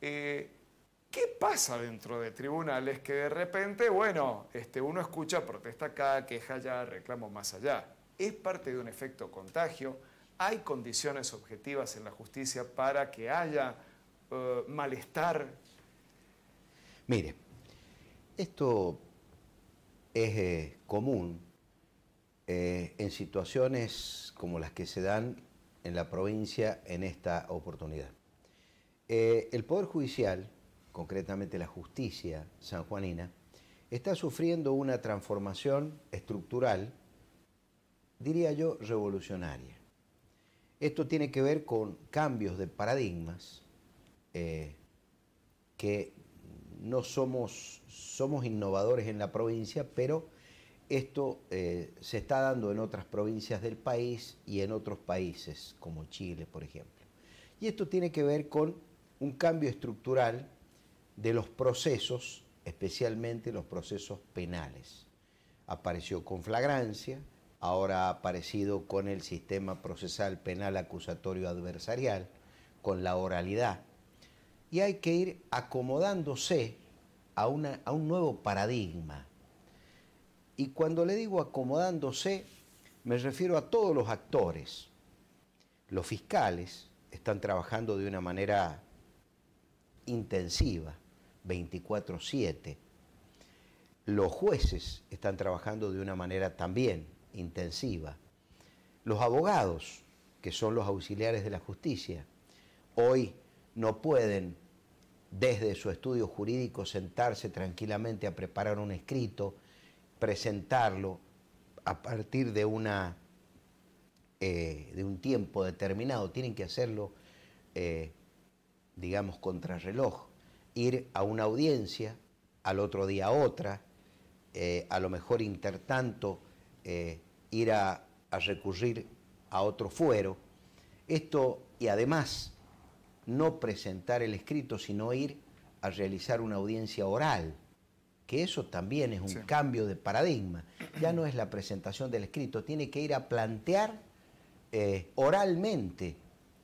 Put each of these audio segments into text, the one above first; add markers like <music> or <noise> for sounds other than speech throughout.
Eh, ¿qué pasa dentro de tribunales que de repente, bueno, este, uno escucha protesta acá, queja allá, reclamo más allá? Es parte de un efecto contagio, hay condiciones objetivas en la justicia para que haya eh, malestar. Mire, esto es eh, común en situaciones como las que se dan en la provincia en esta oportunidad. Eh, el Poder Judicial, concretamente la justicia sanjuanina, está sufriendo una transformación estructural, diría yo, revolucionaria. Esto tiene que ver con cambios de paradigmas eh, que no somos, somos innovadores en la provincia, pero esto eh, se está dando en otras provincias del país y en otros países, como Chile, por ejemplo. Y esto tiene que ver con un cambio estructural de los procesos, especialmente los procesos penales. Apareció con flagrancia, ahora ha aparecido con el sistema procesal penal acusatorio adversarial, con la oralidad. Y hay que ir acomodándose a, a un nuevo paradigma. Y cuando le digo acomodándose, me refiero a todos los actores. Los fiscales están trabajando de una manera intensiva, 24/7. Los jueces están trabajando de una manera también intensiva. Los abogados, que son los auxiliares de la justicia, hoy no pueden desde su estudio jurídico sentarse tranquilamente a preparar un escrito, presentarlo a partir de, una, eh, de un tiempo determinado. Tienen que hacerlo eh, digamos, contrarreloj, ir a una audiencia, al otro día a otra, eh, a lo mejor intertanto eh, ir a, recurrir a otro fuero. Esto, y además, no presentar el escrito, sino ir a realizar una audiencia oral, que eso también es un cambio de paradigma. Ya no es la presentación del escrito, tiene que ir a plantear eh, oralmente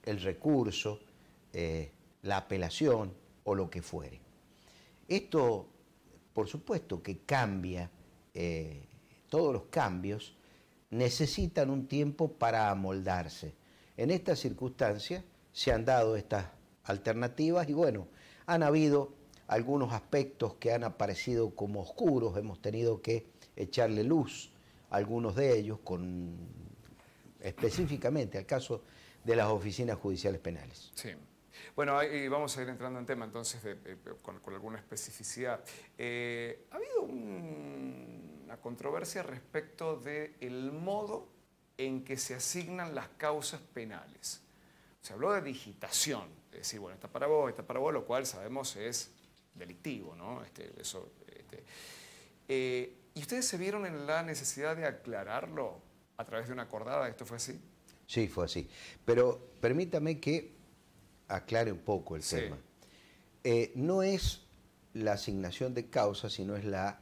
el recurso, la apelación o lo que fuere. Esto, por supuesto, que cambia, eh, todos los cambios necesitan un tiempo para amoldarse. En estas circunstancias se han dado estas alternativas y bueno, han habido algunos aspectos que han aparecido como oscuros, hemos tenido que echarle luz a algunos de ellos con específicamente al caso de las oficinas judiciales penales. Sí. Bueno, vamos a ir entrando en tema entonces con, alguna especificidad. Eh, ha habido una controversia respecto del modo en que se asignan las causas penales. Se habló de digitación, es decir, bueno, está para vos, está para vos, lo cual sabemos es delictivo, ¿no? Este, este. Eh, ¿Y ustedes se vieron en la necesidad de aclararlo a través de una acordada? ¿Esto fue así? Sí, fue así. Pero permítame que aclare un poco el tema. Eh, no es la asignación de causa, sino es la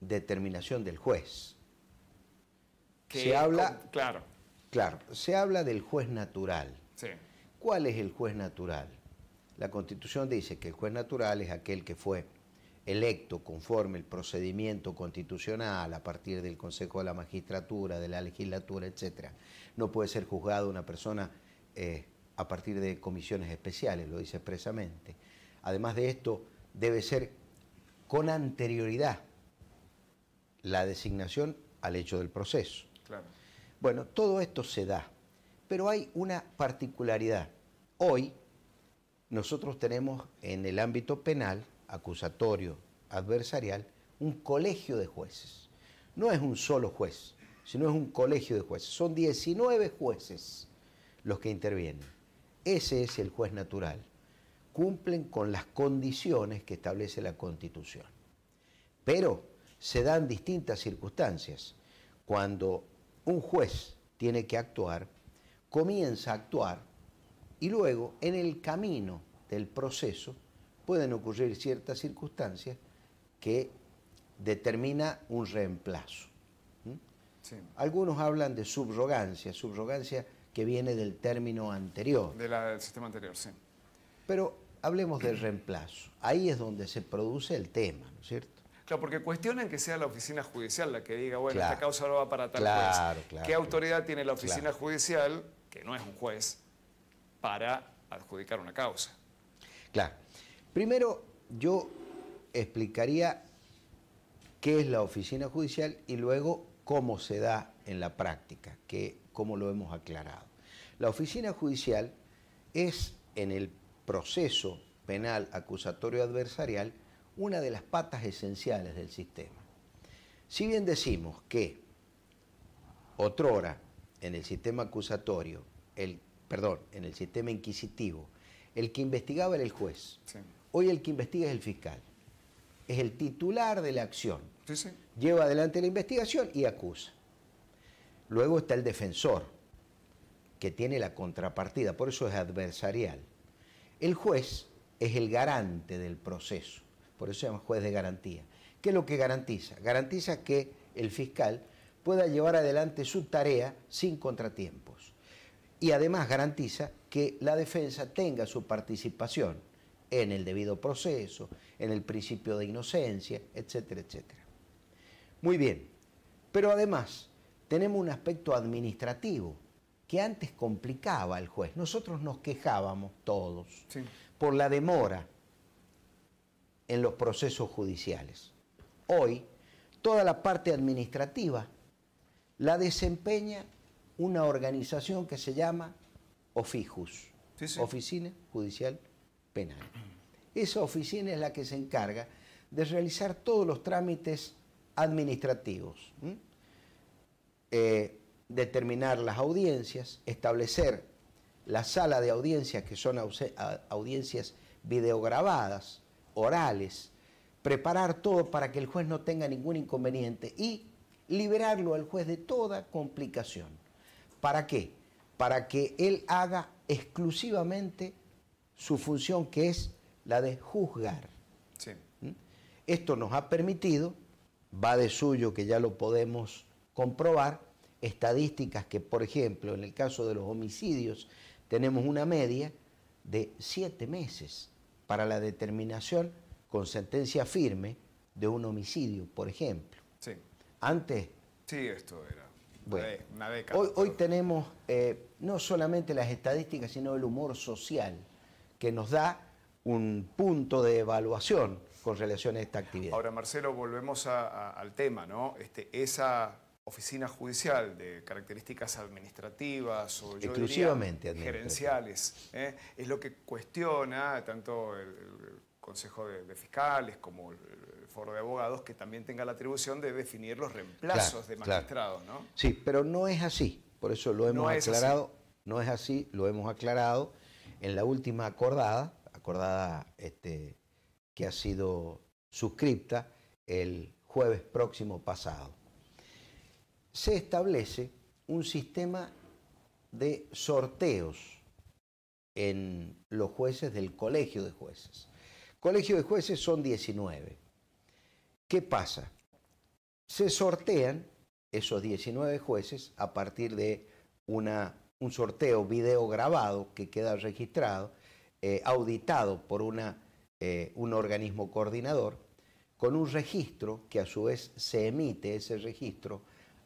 determinación del juez. se habla, claro. Claro, se habla del juez natural. ¿Cuál es el juez natural? La Constitución dice que el juez natural es aquel que fue electo conforme el procedimiento constitucional a partir del Consejo de la Magistratura, de la Legislatura, etc. No puede ser juzgado una persona eh, a partir de comisiones especiales, lo dice expresamente. Además de esto, debe ser con anterioridad la designación al hecho del proceso. Bueno, todo esto se da, pero hay una particularidad. Hoy nosotros tenemos en el ámbito penal, acusatorio, adversarial, un colegio de jueces. No es un solo juez, sino es un colegio de jueces. Son 19 jueces los que intervienen. Ese es el juez natural. Cumplen con las condiciones que establece la Constitución. Pero se dan distintas circunstancias. Cuando un juez tiene que actuar, comienza a actuar y luego en el camino del proceso pueden ocurrir ciertas circunstancias que determina un reemplazo. ¿Mm? Algunos hablan de subrogancia. Subrogancia que viene del término anterior. del sistema anterior, sí. Pero hablemos del reemplazo. Ahí es donde se produce el tema, ¿no es cierto? Claro, porque cuestionan que sea la oficina judicial la que diga, bueno, esta causa no va para tal claro, Claro, ¿Qué autoridad tiene la oficina judicial, que no es un juez, para adjudicar una causa? Claro. Primero, yo explicaría qué es la oficina judicial y luego cómo se da en la práctica, que como lo hemos aclarado. La oficina judicial es en el proceso penal acusatorio adversarial una de las patas esenciales del sistema. Si bien decimos que otrora en el sistema acusatorio, el perdón, en el sistema inquisitivo, el que investigaba era el juez. Hoy el que investiga es el fiscal. Es el titular de la acción. Lleva adelante la investigación y acusa. Luego está el defensor, que tiene la contrapartida, por eso es adversarial. El juez es el garante del proceso, por eso se llama juez de garantía. ¿Qué es lo que garantiza? Garantiza que el fiscal pueda llevar adelante su tarea sin contratiempos. Y además garantiza que la defensa tenga su participación en el debido proceso, en el principio de inocencia, etcétera, etcétera. Muy bien, pero además tenemos un aspecto administrativo que antes complicaba al juez. Nosotros nos quejábamos todos por la demora en los procesos judiciales. Hoy, toda la parte administrativa la desempeña una organización que se llama OFIJUS, Oficina Judicial Penal. Esa oficina es la que se encarga de realizar todos los trámites administrativos. Eh, determinar las audiencias, establecer la sala de audiencias, que son audiencias videograbadas, orales, preparar todo para que el juez no tenga ningún inconveniente y liberarlo al juez de toda complicación. ¿Para qué? Para que él haga exclusivamente su función que es la de juzgar. ¿Mm? Esto nos ha permitido, va de suyo que ya lo podemos comprobar estadísticas que, por ejemplo, en el caso de los homicidios, tenemos una media de siete meses para la determinación con sentencia firme de un homicidio, por ejemplo. Sí. Antes... Sí, esto era Hoy, tenemos eh, no solamente las estadísticas, sino el humor social que nos da un punto de evaluación con relación a esta actividad. Ahora, Marcelo, volvemos al tema, ¿no? Este, esa oficina judicial de características administrativas o yo gerenciales. ¿eh? Es lo que cuestiona tanto el, Consejo de, Fiscales como el, Foro de Abogados, que también tenga la atribución de definir los reemplazos de magistrados. ¿no? Sí, pero no es así. Por eso lo hemos aclarado. no es así, lo hemos aclarado en la última acordada, acordada este, que ha sido suscripta el jueves próximo pasado se establece un sistema de sorteos en los jueces del colegio de jueces. Colegio de jueces son 19. ¿Qué pasa? Se sortean esos 19 jueces a partir de un sorteo video grabado que queda registrado, eh, auditado por eh, un organismo coordinador, con un registro que a su vez se emite ese registro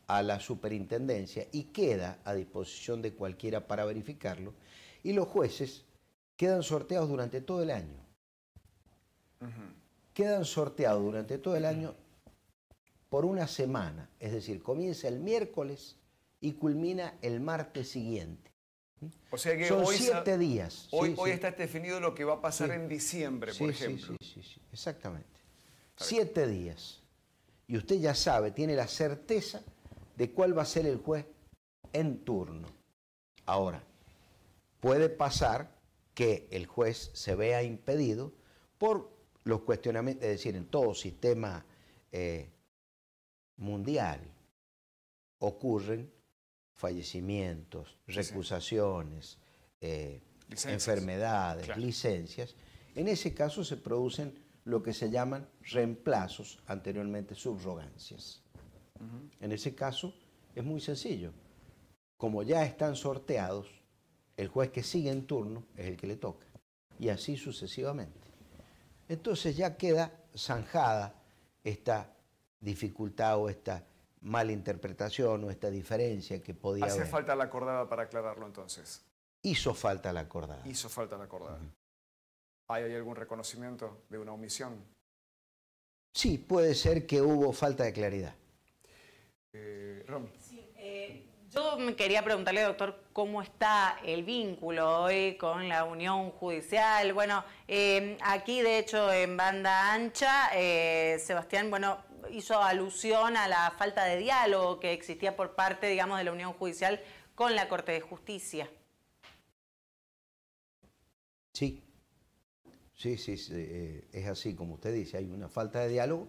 a la superintendencia y queda a disposición de cualquiera para verificarlo. Y los jueces quedan sorteados durante todo el año. Quedan sorteados durante todo el año por una semana, es decir, comienza el miércoles y culmina el martes siguiente. O sea que Son hoy, siete días. Hoy, hoy está definido lo que va a pasar en diciembre, por ejemplo. Sí, sí, sí, exactamente. Siete días. Y usted ya sabe, tiene la certeza de cuál va a ser el juez en turno. Ahora, puede pasar que el juez se vea impedido por los cuestionamientos, es decir, en todo sistema eh, mundial ocurren fallecimientos, recusaciones, eh, enfermedades, licencias. En ese caso se producen lo que se llaman reemplazos, anteriormente subrogancias. En ese caso es muy sencillo. Como ya están sorteados, el juez que sigue en turno es el que le toca. Y así sucesivamente. Entonces ya queda zanjada esta dificultad o esta mala interpretación o esta diferencia que podía Hace falta la acordada para aclararlo entonces. Hizo falta la acordada. Hizo falta la acordada. ¿Hay algún reconocimiento de una omisión? Sí, puede ser que hubo falta de claridad. Eh, Romy. Eh, yo me quería preguntarle, doctor, cómo está el vínculo hoy con la Unión Judicial. Bueno, eh, aquí de hecho en banda ancha, Sebastián, bueno, hizo alusión a la falta de diálogo que existía por parte, digamos, de la Unión Judicial con la Corte de Justicia. Sí, sí, sí, es así como usted dice, hay una falta de diálogo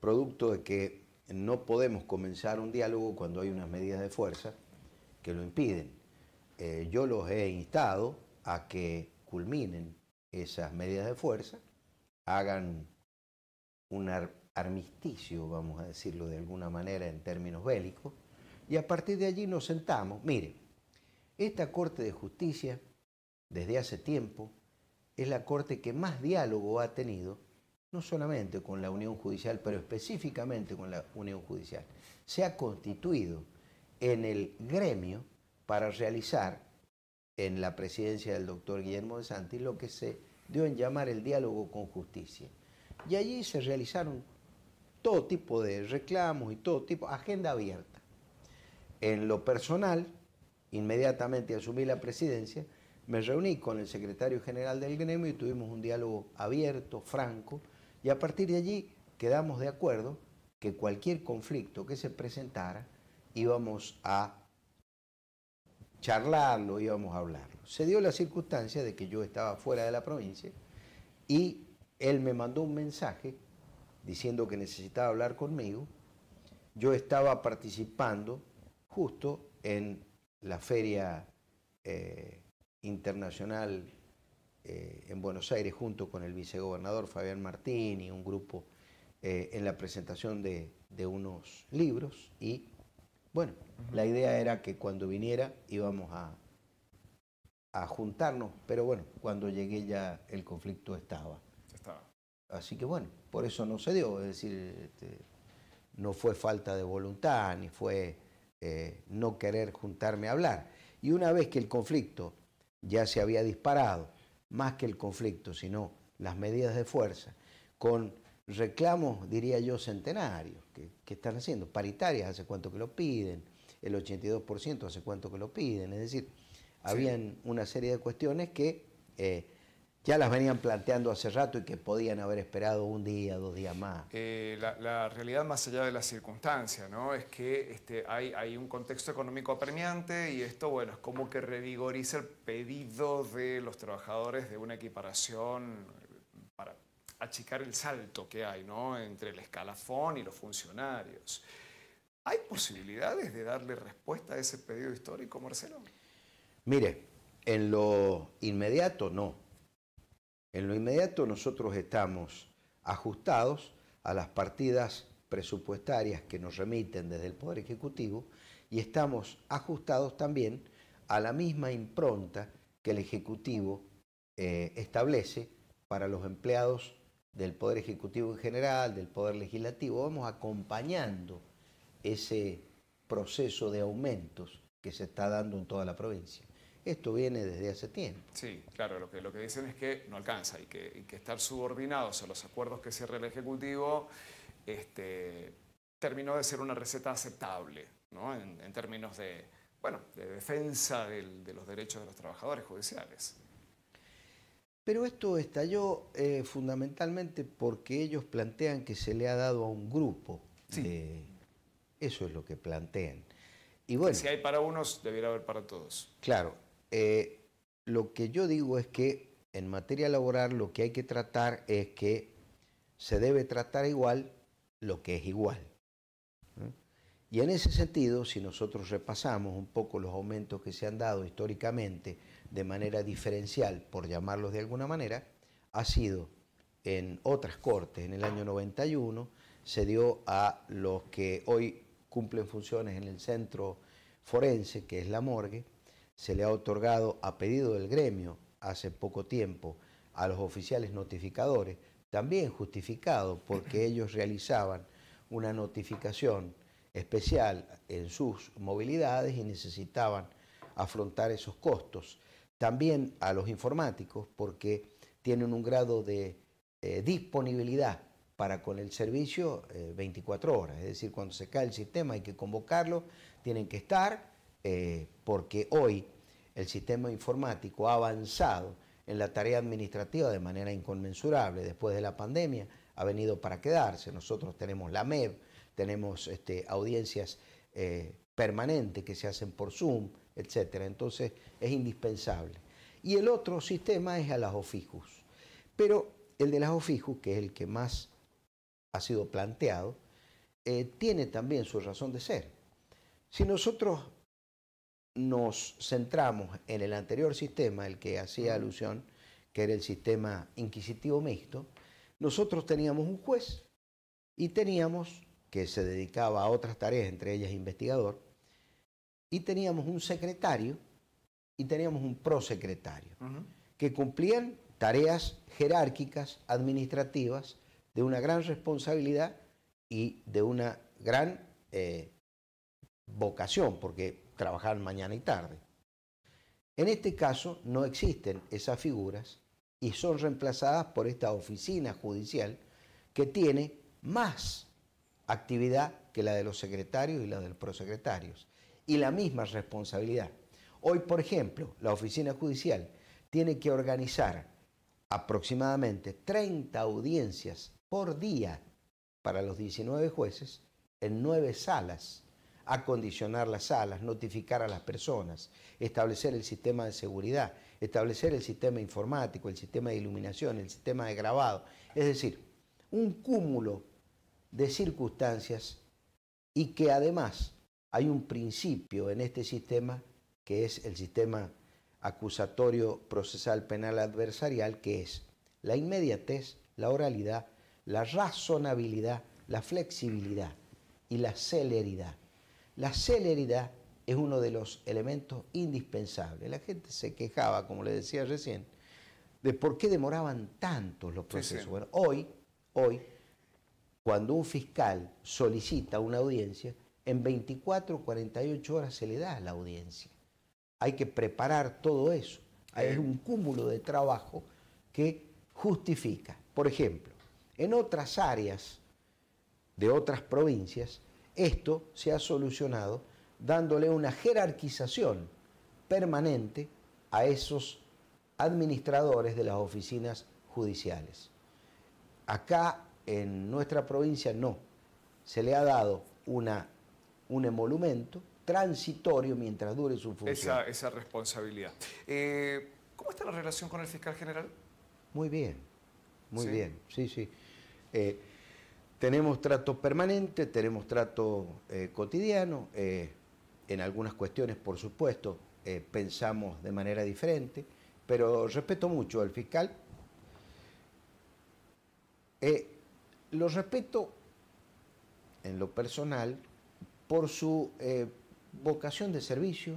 producto de que no podemos comenzar un diálogo cuando hay unas medidas de fuerza que lo impiden. Eh, yo los he instado a que culminen esas medidas de fuerza, hagan un armisticio, vamos a decirlo de alguna manera en términos bélicos, y a partir de allí nos sentamos. Miren, esta Corte de Justicia, desde hace tiempo, es la Corte que más diálogo ha tenido no solamente con la Unión Judicial, pero específicamente con la Unión Judicial, se ha constituido en el gremio para realizar en la presidencia del doctor Guillermo de Santi lo que se dio en llamar el diálogo con justicia. Y allí se realizaron todo tipo de reclamos y todo tipo, agenda abierta. En lo personal, inmediatamente asumí la presidencia, me reuní con el secretario general del gremio y tuvimos un diálogo abierto, franco, y a partir de allí quedamos de acuerdo que cualquier conflicto que se presentara íbamos a charlarlo, íbamos a hablarlo. Se dio la circunstancia de que yo estaba fuera de la provincia y él me mandó un mensaje diciendo que necesitaba hablar conmigo. Yo estaba participando justo en la Feria eh, Internacional eh, en Buenos Aires junto con el vicegobernador Fabián Martín y un grupo eh, en la presentación de, unos libros y bueno, la idea era que cuando viniera íbamos a, juntarnos, pero bueno, cuando llegué ya el conflicto estaba. Así que bueno, por eso no se dio, es decir, este, no fue falta de voluntad, ni fue eh, no querer juntarme a hablar. Y una vez que el conflicto ya se había disparado, más que el conflicto, sino las medidas de fuerza, con reclamos, diría yo, centenarios, que, están haciendo, paritarias hace cuánto que lo piden, el 82% hace cuánto que lo piden, es decir, habían una serie de cuestiones que eh, ya las venían planteando hace rato y que podían haber esperado un día, dos días más. Eh, la, realidad más allá de las circunstancias, ¿no? Es que este, hay, hay, un contexto económico apremiante y esto, bueno, es como que revigoriza el pedido de los trabajadores de una equiparación para achicar el salto que hay, ¿no? Entre el escalafón y los funcionarios. ¿Hay posibilidades de darle respuesta a ese pedido histórico, Marcelo? Mire, en lo inmediato no en lo inmediato nosotros estamos ajustados a las partidas presupuestarias que nos remiten desde el Poder Ejecutivo y estamos ajustados también a la misma impronta que el Ejecutivo eh, establece para los empleados del Poder Ejecutivo en general, del Poder Legislativo. Vamos acompañando ese proceso de aumentos que se está dando en toda la provincia. Esto viene desde hace tiempo. Sí, claro, lo que, lo que dicen es que no alcanza y que, estar subordinados a los acuerdos que cierra el Ejecutivo este, terminó de ser una receta aceptable ¿no? en, términos de, bueno, de defensa de los derechos de los trabajadores judiciales. Pero esto estalló eh, fundamentalmente porque ellos plantean que se le ha dado a un grupo. Sí. Eh, eso es lo que plantean. Y bueno, si hay para unos, debiera haber para todos. Claro, eh, lo que yo digo es que en materia laboral lo que hay que tratar es que se debe tratar igual lo que es igual. Y en ese sentido, si nosotros repasamos un poco los aumentos que se han dado históricamente de manera diferencial, por llamarlos de alguna manera, ha sido en otras cortes, en el año 91, se dio a los que hoy cumplen funciones en el centro forense, que es la morgue, se le ha otorgado a pedido del gremio hace poco tiempo a los oficiales notificadores, también justificado porque <laughs> ellos realizaban una notificación especial en sus movilidades y necesitaban afrontar esos costos. También a los informáticos porque tienen un grado de eh, disponibilidad para con el servicio 24 eh, horas, es decir, cuando se cae el sistema hay que convocarlo, tienen que estar eh, porque hoy el sistema informático ha avanzado en la tarea administrativa de manera inconmensurable. Después de la pandemia ha venido para quedarse. Nosotros tenemos la MEB, tenemos este, audiencias eh, permanentes que se hacen por Zoom, etc. Entonces es indispensable. Y el otro sistema es a las ofijus. Pero el de las ofijus, que es el que más ha sido planteado, eh, tiene también su razón de ser. Si nosotros nos centramos en el anterior sistema, el que hacía alusión, que era el sistema inquisitivo mixto, nosotros teníamos un juez y teníamos, que se dedicaba a otras tareas, entre ellas investigador, y teníamos un secretario y teníamos un prosecretario, que cumplían tareas jerárquicas, administrativas, de una gran responsabilidad y de una gran eh, vocación, porque trabajar mañana y tarde. En este caso no existen esas figuras y son reemplazadas por esta oficina judicial que tiene más actividad que la de los secretarios y la de los prosecretarios y la misma responsabilidad. Hoy, por ejemplo, la oficina judicial tiene que organizar aproximadamente 30 audiencias por día para los 19 jueces en nueve salas acondicionar las salas, notificar a las personas, establecer el sistema de seguridad, establecer el sistema informático, el sistema de iluminación, el sistema de grabado. Es decir, un cúmulo de circunstancias y que además hay un principio en este sistema que es el sistema acusatorio procesal penal adversarial, que es la inmediatez, la oralidad, la razonabilidad, la flexibilidad y la celeridad. La celeridad es uno de los elementos indispensables. La gente se quejaba, como le decía recién, de por qué demoraban tanto los procesos. hoy, hoy, cuando un fiscal solicita una audiencia, en 24 o 48 horas se le da a la audiencia. Hay que preparar todo eso. Hay un cúmulo de trabajo que justifica. Por ejemplo, en otras áreas de otras provincias, esto se ha solucionado dándole una jerarquización permanente a esos administradores de las oficinas judiciales. Acá en nuestra provincia no, se le ha dado una, un emolumento transitorio mientras dure su función. Esa, responsabilidad. Eh, ¿Cómo está la relación con el fiscal general? Muy bien, muy bien, sí, sí. Eh, tenemos trato permanente, tenemos trato eh, cotidiano, eh, en algunas cuestiones, por supuesto, eh, pensamos de manera diferente, pero respeto mucho al fiscal. lo respeto en lo personal por su vocación de servicio,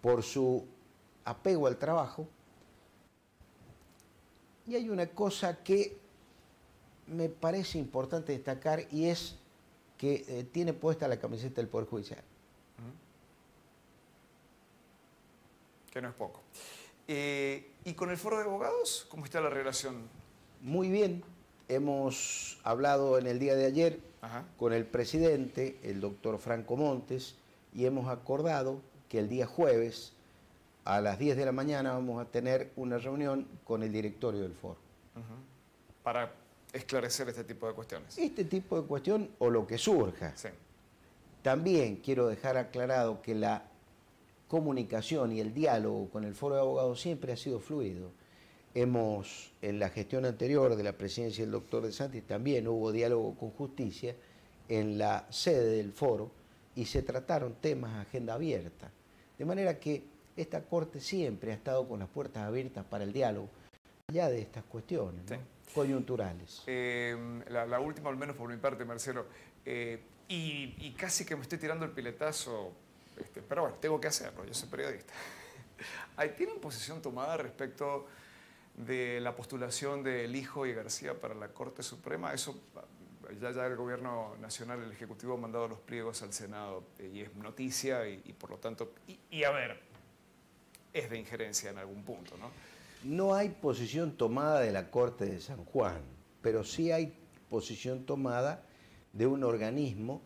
por su apego al trabajo. Y hay una cosa que me parece importante destacar y es que eh, tiene puesta la camiseta del Poder Judicial. Que no es poco. Eh, ¿Y con el foro de abogados? ¿Cómo está la relación? Muy bien. Hemos hablado en el día de ayer con el presidente, el doctor Franco Montes, y hemos acordado que el día jueves a las 10 de la mañana vamos a tener una reunión con el directorio del foro. Para esclarecer este tipo de cuestiones. Este tipo de cuestión o lo que surja. También quiero dejar aclarado que la comunicación y el diálogo con el foro de abogados siempre ha sido fluido. Hemos, en la gestión anterior de la presidencia del doctor De Santi también hubo diálogo con justicia en la sede del foro y se trataron temas a agenda abierta. De manera que esta Corte siempre ha estado con las puertas abiertas para el diálogo, ya de estas cuestiones coyunturales. Eh, la, última, al menos por mi parte, Marcelo. Eh, y, casi que me estoy tirando el piletazo, este, pero bueno, tengo que hacerlo, yo soy periodista. <laughs> ¿Tienen posición tomada respecto de la postulación del hijo y García para la Corte Suprema? Eso ya, ya el Gobierno Nacional, el Ejecutivo, ha mandado los pliegos al Senado eh, y es noticia y, por lo tanto, y a ver, es de injerencia en algún punto, ¿no? No hay posición tomada de la Corte de San Juan, pero sí hay posición tomada de un organismo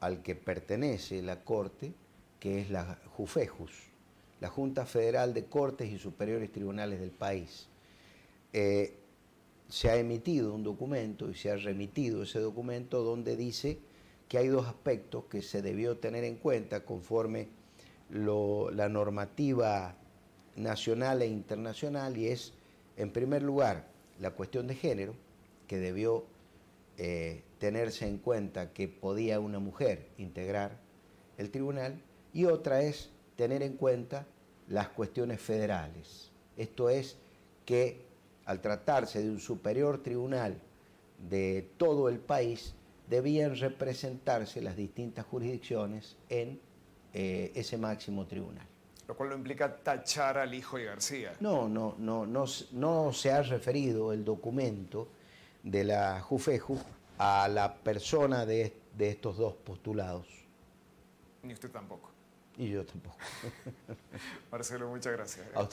al que pertenece la Corte, que es la JUFEJUS, la Junta Federal de Cortes y Superiores Tribunales del país. Eh, se ha emitido un documento y se ha remitido ese documento donde dice que hay dos aspectos que se debió tener en cuenta conforme la normativa nacional e internacional y es, en primer lugar, la cuestión de género, que debió eh, tenerse en cuenta que podía una mujer integrar el tribunal, y otra es tener en cuenta las cuestiones federales. Esto es que al tratarse de un superior tribunal de todo el país, debían representarse las distintas jurisdicciones en eh, ese máximo tribunal lo cual lo implica tachar al hijo y García. No, no, no, no, no se ha referido el documento de la Jufeju a la persona de, estos dos postulados. Ni usted tampoco. Y yo tampoco. <laughs> Marcelo, muchas gracias.